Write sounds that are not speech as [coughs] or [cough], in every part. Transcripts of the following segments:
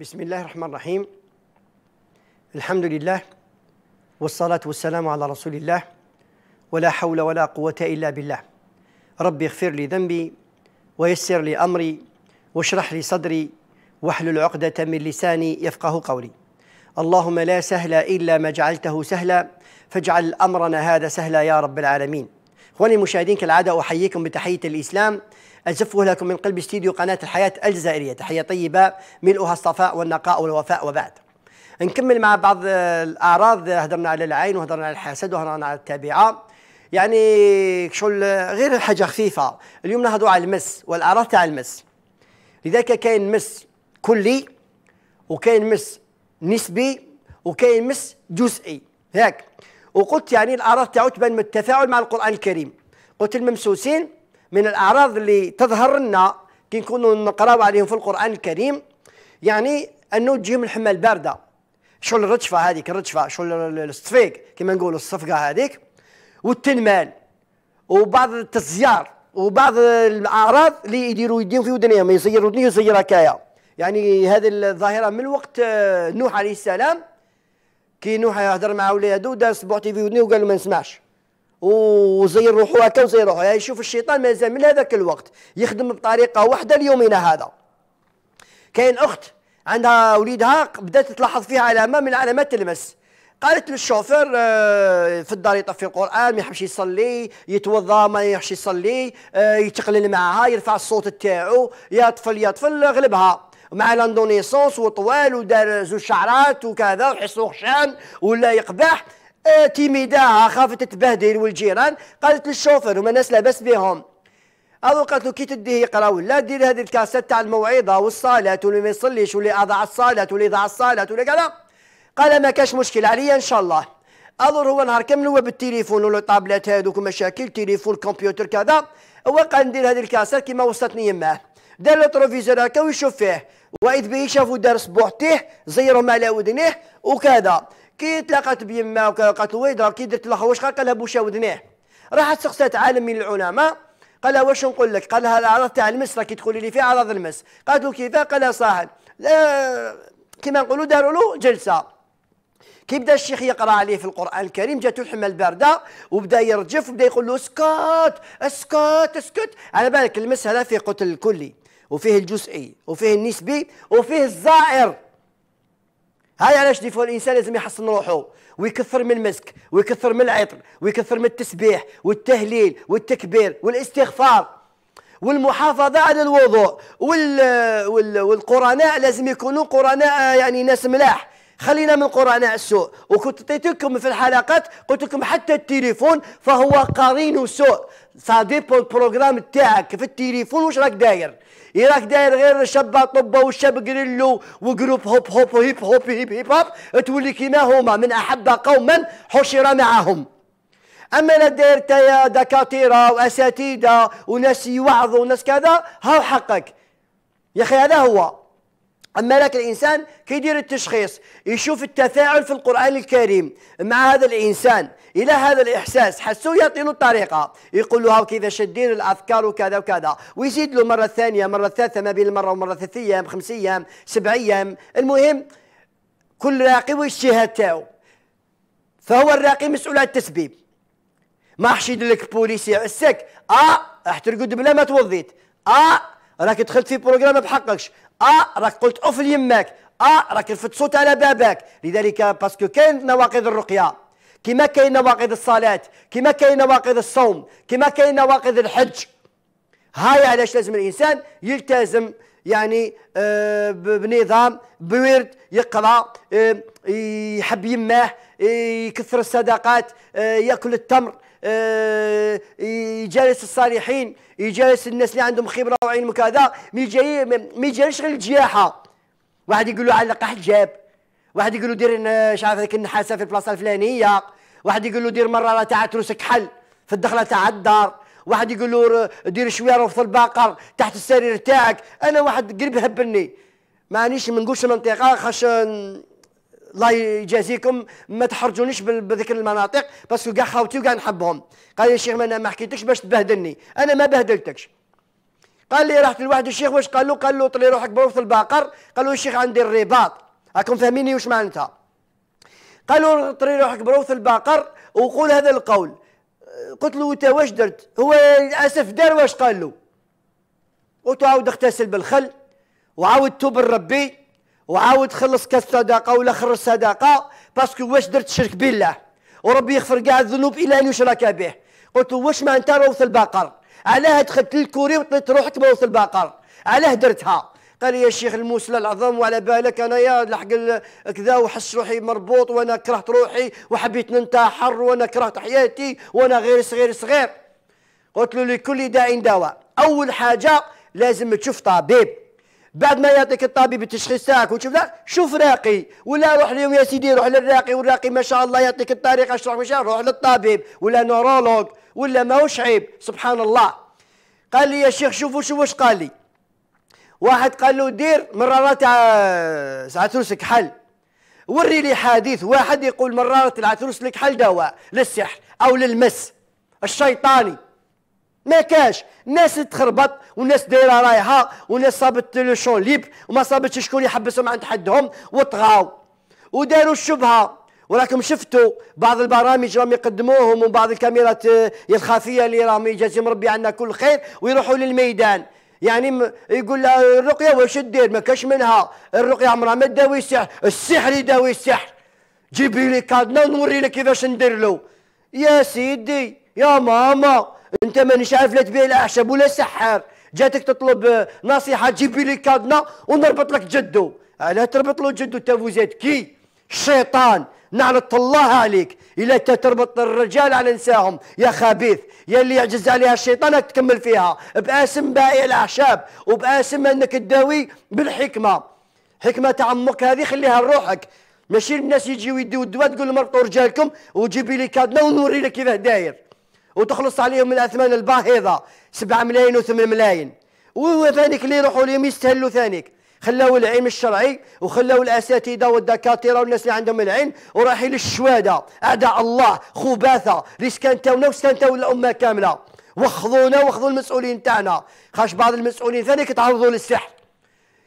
بسم الله الرحمن الرحيم الحمد لله والصلاة والسلام على رسول الله ولا حول ولا قوة إلا بالله ربي اغفر لي ذنبي ويسر لي أمري واشرح لي صدري واحلل عقدة من لساني يفقه قولي اللهم لا سهل إلا ما جعلته سهلا فاجعل أمرنا هذا سهلا يا رب العالمين اخواني المشاهدين كالعاده احييكم بتحيه الاسلام أزفه لكم من قلب استديو قناة الحياة الجزائرية تحية طيبة ملؤها الصفاء والنقاء والوفاء وبعد نكمل مع بعض الأعراض هدرنا على العين وهدرنا على الحسد وهدرنا على التابعة يعني شغل غير حاجة خفيفة اليوم نهضوا على المس والأعراض تاع المس لذلك كاين مس كلي وكاين مس نسبي وكاين مس جزئي هيك وقلت يعني الأعراض تاعو تبان من التفاعل مع القرآن الكريم قلت الممسوسين من الاعراض اللي تظهر لنا كي نكونوا نقراو عليهم في القران الكريم يعني انه تجيهم الحمى البارده شغل الرجفه هذيك الرجفه شغل الصفيق كما نقولوا الصفقه هذيك والتنمال وبعض التزيار وبعض الاعراض اللي يديروا يديهم في ودنيهم يصير ودنيه يصير هكايا يعني هذه الظاهره من وقت آه، نوح عليه السلام كي نوح يهضر مع ولادو دار صبوعتي في ودنيه وقال له ما نسمعش وزي روحو هكا وزي روحو يعني شوف الشيطان مازال من هذاك الوقت يخدم بطريقه واحده ليومنا هذا كاين اخت عندها وليدها بدات تلاحظ فيها علامه من علامات المس قالت للشوفير آه، في الدار يطفي القران ما يحبش يصلي يتوضا ما يحبش يصلي آه، يتقلل معها يرفع الصوت تاعو يا طفل يا طفل غلبها مع لاندونيسونس وطوال ودار زوج شعرات وكذا وحصو خشان ولا يقبح تيميداها خافت تتبهدل والجيران قالت للشوفر هما ناس لاباس بهم هذو قالت له كي تديه يقرا ولا دير هذه الكاسات تاع الموعظه والصلاه واللي ما يصليش واللي اضاع الصلاه واللي ضاع الصلاه واللي كذا قال ما كاش مشكل عليا ان شاء الله اظهر هو نهار كامل هو بالتليفون ولا طابلات هذوك مشاكل تليفون كمبيوتر كذا هو قال ندير هذه الكاسات كيما وصلتني يماه دار له تروفيزور هكا ويشوف فيه واذ به شافوا دار صبوحتيه زيرهم على ودنيه وكذا كي تلاقات بيما قالت له راه كي درت لها واش قال لها بوشا ودناه راحت سقسات عالم من العلماء قال لها واش نقول لك قال لها عرض تاع المس راكي تقولي لي فيه عرض المس قالت له كيفاه قال لها صاحب لا كما نقولوا داروا له جلسه كي بدا الشيخ يقرا عليه في القران الكريم جاتو الحمى البارده وبدا يرجف وبدا يقول له اسكت اسكت اسكت على بالك المس هذا فيه قتل الكلي وفيه الجزئي وفيه النسبي وفيه الزائر هاي علاش ديفو الانسان لازم يحصن روحه ويكثر من المسك ويكثر من العطر ويكثر من التسبيح والتهليل والتكبير والاستغفار والمحافظه على الوضوء وال... وال... والقرناء لازم يكونوا قرناء يعني ناس ملاح خلينا من قرناء السوء وكنت اعطيت لكم في الحلقات قلت لكم حتى التليفون فهو قرين سوء صادير البروجرام تاعك في التليفون واش راك داير راك داير غير شبه طبا والشاب جريلو وجروب هوب هوب هيب هوب هيب هيب هوب تولي كيما هما من احب قوما حشر معهم اما لا داير تايا دكاتره واساتذه وناس يوعظوا وناس كذا هاو حقك يا اخي هذا هو أما لك الإنسان كيدير التشخيص يشوف التفاعل في القرآن الكريم مع هذا الإنسان إلى هذا الإحساس حسو يعطي له الطريقة يقول له كيف شدين الأفكار وكذا وكذا ويزيد له مرة ثانية مرة ثالثة ما بين المرة ومرة ثلاث أيام خمس أيام سبع أيام المهم كل راقي واجتهاد تاعو فهو الراقي مسؤول عن التسبيب ما حش لك بوليسي يعسك اه راح ترقد بلا ما توضيت اه راك دخلت في بروجرام بحقكش اه راك قلت أوف ليماك اه راك لفت صوت على بابك لذلك باسكو كاين نواقض الرقيه كما كاين نواقض الصلاه كما كاين نواقض الصوم كما كاين نواقض الحج هاي علاش لازم الانسان يلتزم يعني آه بنظام بورد يقرا آه يحب يماه يكثر الصدقات آه، ياكل التمر آه، يجالس الصالحين يجالس الناس اللي عندهم خبره وعلم وكذا ما يجالش غير الجياحه واحد يقول له علق حجاب واحد يقول له دير مش عارف هذيك النحاسه في البلاصه الفلانيه واحد يقول له دير مره تاع تروسك حل في الدخله تاع الدار واحد يقول له دير شويه رفض البقر تحت السرير تاعك انا واحد قريب هبني مانيش ما نقولش منطقه خاش الله يجازيكم ما تحرجونيش بذيك المناطق باسكو كاع خاوتي وكاع نحبهم قال لي الشيخ ما انا ما حكيتكش باش تبهدلني انا ما بهدلتكش قال لي رحت لواحد الشيخ واش قال له قال له طلي روحك بروث البقر قال له الشيخ عندي الرباط راكم فاهميني واش معناتها قال له طري روحك بروث البقر وقول هذا القول قلت له انت واش درت هو للاسف دار واش قال له وتعاود اغتسل بالخل وعاود توب لربي وعاود خلص كالصدقة ولا خرج صدقة باسكو واش درت شرك بالله وربي يغفر كاع الذنوب إلا أن يشرك به قلت له واش ما أنت روث البقر علاه دخلت للكوري وطلت روحك بروث البقر علاه درتها قال لي يا شيخ الموسلى العظم وعلى بالك انايا لحق كذا وحس روحي مربوط وانا كرهت روحي وحبيت ننتحر وانا كرهت حياتي وانا غير صغير صغير قلت له لكل داء دواء اول حاجه لازم تشوف طبيب بعد ما يعطيك الطبيب التشخيص تاعك وتشوف شوف راقي ولا روح لهم يا سيدي روح للراقي والراقي ما شاء الله يعطيك الطريقه اش مش روح للطبيب ولا نورولوج ولا ماهوش عيب سبحان الله قال لي يا شيخ شوفوا شو واش قال لي واحد قال له دير مرارات العثروس لك حل وري لي حديث واحد يقول مرارة العثروس لك حل دواء للسحر او للمس الشيطاني ما كاش ناس تخربط وناس دايره رايحه وناس صابت لو شون ليب وما صابتش شكون يحبسهم عند حدهم وطغاو وداروا الشبهه وراكم شفتوا بعض البرامج راهم يقدموهم وبعض الكاميرات آه، الخفيه اللي راهم يجازيهم ربي عنا كل خير ويروحوا للميدان يعني يقول لها الرقيه واش دير ما كاش منها الرقيه عمرها ما تداوي السحر السحر يداوي السحر جيبي لي كادنا ونوري لك كيفاش ندير له يا سيدي يا ماما انت مانيش عارف لا تبيع الاعشاب ولا سحار جاتك تطلب نصيحه تجيب لي كادنا ونربط لك جدو علاه تربط له جدو تافوزات كي الشيطان نعلط الله عليك إلا تربط الرجال على نساهم يا خبيث يا اللي يعجز عليها الشيطان تكمل فيها باسم بائع الأعشاب وباسم أنك تداوي بالحكمة حكمة تعمق هذه خليها لروحك ماشي الناس يجيو يديو الدواء تقول لهم ربطوا رجالكم وجيبي لي كادنا ونوري لك كيفاه داير وتخلص عليهم الاثمان الباهظه 7 ملايين و8 ملايين وثانيك اللي يروحوا لهم يستهلوا ثانيك خلاو العلم الشرعي وخلاو الاساتذه والدكاتره والناس اللي عندهم العلم ورايحين للشواده اعداء الله خباثه اللي سكنتونا وسكنتو الامه كامله وخذونا وخذوا المسؤولين تاعنا خاش بعض المسؤولين ثانيك تعرضوا للسحر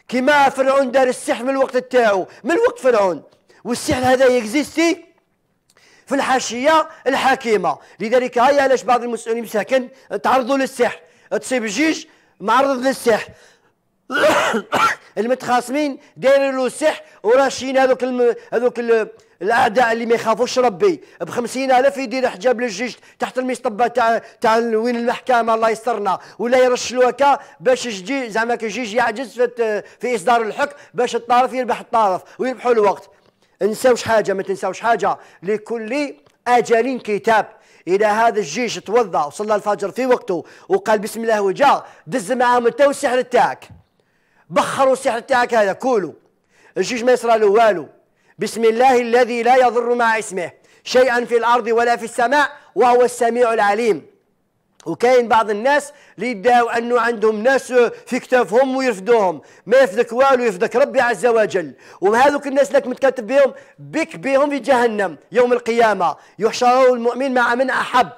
كما فرعون دار السحر من الوقت تاعو من وقت فرعون والسحر هذا يكزيستي في الحاشية الحكيمة لذلك هيا علاش بعض المسؤولين مساكن تعرضوا للسحر تصيب الجيش معرض للسحر [coughs] المتخاصمين دايرين له السحر وراشين هذوك الم... هذوك ال... الاعداء اللي ما يخافوش ربي ب 50000 يدير حجاب للجيش تحت المصطبه تاع تاع وين المحكمه الله يسترنا ولا يرشلوا هكا باش الجيش زعما الجيش يعجز في, في اصدار الحكم باش الطرف يربح الطرف ويربحوا الوقت نساوش حاجه ما تنساوش حاجه لكل اجل كتاب إذا هذا الجيش توضا وصلى الفجر في وقته وقال بسم الله وجاء دز معاهم انت والسحر تاعك بخروا السحر تاعك هذا كولوا الجيش ما يصرى له والو بسم الله الذي لا يضر مع اسمه شيئا في الارض ولا في السماء وهو السميع العليم وكاين بعض الناس اللي يدعوا انه عندهم ناس في كتافهم ويرفدوهم ما يفدك والو يفدك ربي عز وجل وهذوك الناس لك متكتب بهم بك بهم في جهنم يوم القيامه يحشر المؤمن مع من احب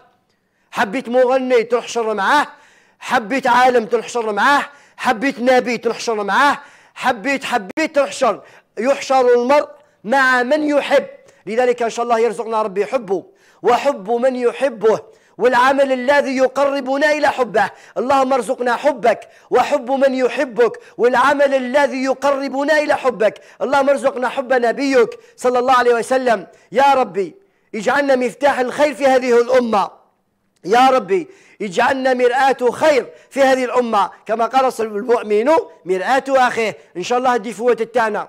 حبيت مغني تحشر معاه حبيت عالم تحشر معاه حبيت نبي تحشر معاه حبيت حبيت تحشر يحشر المرء مع من يحب لذلك ان شاء الله يرزقنا ربي حبه وحب من يحبه والعمل الذي يقربنا إلى حبه اللهم ارزقنا حبك وحب من يحبك والعمل الذي يقربنا إلى حبك اللهم ارزقنا حب نبيك صلى الله عليه وسلم يا ربي اجعلنا مفتاح الخير في هذه الأمة يا ربي اجعلنا مرآة خير في هذه الأمة كما قال المؤمن مرآة أخيه إن شاء الله دي فوة التانا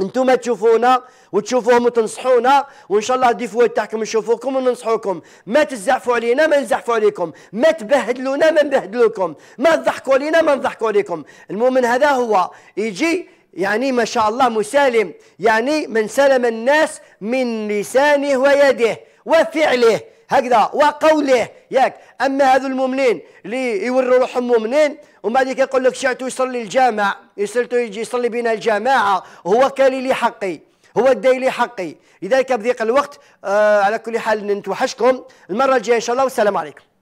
انتم تشوفونا وتشوفوهم وتنصحونا وان شاء الله الديفوات تاعكم نشوفوكم وننصحوكم ما تزعفوا علينا ما نزعفوا عليكم ما تبهدلونا ما نبهدلوكم ما تضحكوا علينا ما نضحكوا عليكم المؤمن هذا هو يجي يعني ما شاء الله مسالم يعني من سلم الناس من لسانه ويده وفعله هكذا وقوله ياك اما هذو المؤمنين اللي يوروا روحهم مؤمنين ومن بعد كيقول لك شعتو يصلي الجامع يصلي يجي يصلي بنا الجماعه هو كالي لي حقي هو الدي لي حقي لذلك بضيق الوقت آه على كل حال نتوحشكم المره الجايه ان شاء الله والسلام عليكم